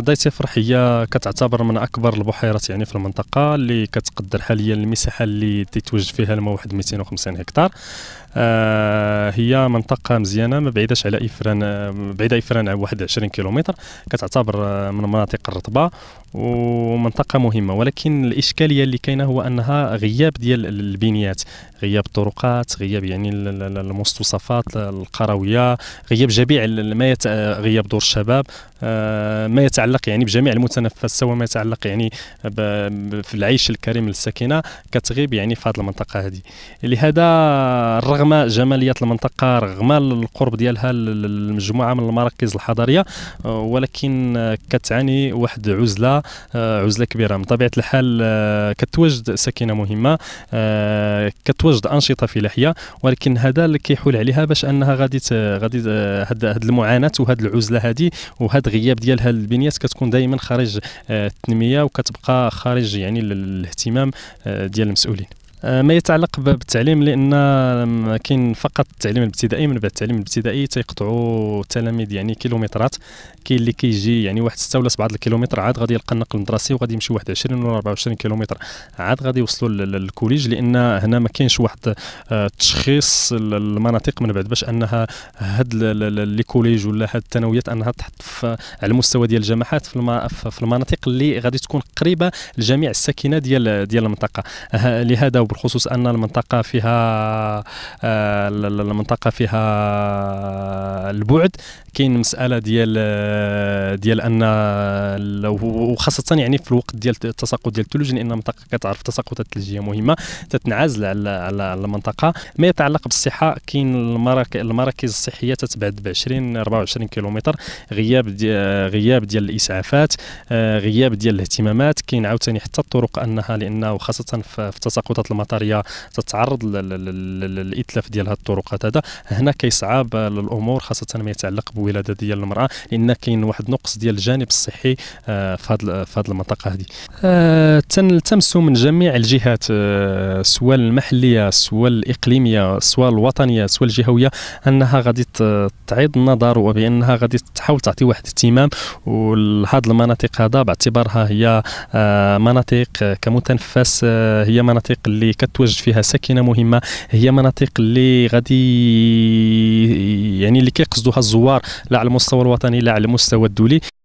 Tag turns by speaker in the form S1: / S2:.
S1: ضيتي آه، فرحية هي كتعتبر من اكبر البحيرات يعني في المنطقه اللي كتقدر حاليا المساحه اللي تتوجد فيها الماء واحد 250 هكتار آه، هي منطقه مزيانه ما بعيداش على افران بعيده افران على 21 كيلومتر كتعتبر من مناطق الرطبه ومنطقه مهمه ولكن الاشكاليه اللي كاينه هو انها غياب ديال البنيات غياب الطرقات غياب يعني المستوصفات القرويه غياب جميع ما يت... غياب دور الشباب آه، ما يتعلق يعني بجميع المتنفس سواء ما يتعلق يعني ب... في العيش الكريم للساكنه كتغيب يعني في هذه المنطقه هذه لهذا الرغم رغم جماليه المنطقه رغم القرب ديالها لمجموعه من المراكز الحضريه آه، ولكن آه، كتعاني واحد عزله آه، عزله كبيره من طبيعه الحال كتوجد سكينه مهمه كتوجد انشطه فلاحيه ولكن هذا اللي كيحول عليها باش انها غادي غادي هاد, المعاناه وهاد العزله هذه وهاد غياب ديالها البنيات كتكون دائما خارج التنميه وكتبقى خارج يعني الاهتمام ديال المسؤولين آه، ما يتعلق بالتعليم لان كاين فقط التعليم الابتدائي من بعد التعليم الابتدائي تيقطعوا التلاميذ يعني كيلومترات كاين اللي كيجي يعني واحد 6 ولا 7 الكيلومتر عاد غادي يلقى النقل المدرسي وغادي يمشي واحد 20 ولا 24 كيلومتر عاد غادي يوصلوا للكوليج لان هنا ما كاينش واحد آه، تشخيص المناطق من بعد باش انها هاد لي كوليج ولا هاد الثانويات انها تحط على المستوى ديال الجامعات في المناطق اللي غادي تكون قريبه لجميع الساكنه ديال ديال المنطقه لهذا وبالخصوص ان المنطقه فيها آه، المنطقه فيها البعد كاين مساله ديال آه، ديال ان وخاصه يعني في الوقت ديال التساقط ديال الثلوج لان المنطقه كتعرف التساقطات الثلجيه مهمه تتنعزل على على المنطقه ما يتعلق بالصحه كاين المراكز الصحيه تتبعد ب 20 24 كيلومتر غياب ديال غياب ديال الاسعافات آه، غياب ديال الاهتمامات كاين عاوتاني حتى الطرق انها لانه خاصه في تساقطات المطريه تتعرض للاتلاف ديال هذه الطرقات هذا هنا كيصعب الامور خاصه ما يتعلق بولاده ديال المراه لان كاين واحد النقص ديال الجانب الصحي آه، في هذه في هذه المنطقه هذه آه، تنلتمسوا من جميع الجهات آه، سواء المحليه سواء الاقليميه سواء الوطنيه سواء الجهويه انها غادي تعيد النظر وبانها غادي تحاول تعطي واحد الاهتمام لهذ المناطق هذا باعتبارها هي مناطق كمتنفس هي مناطق اللي اللي كتوجد فيها ساكنه مهمه هي مناطق اللي غادي يعني اللي كيقصدوها الزوار لا على المستوى الوطني لا على المستوى الدولي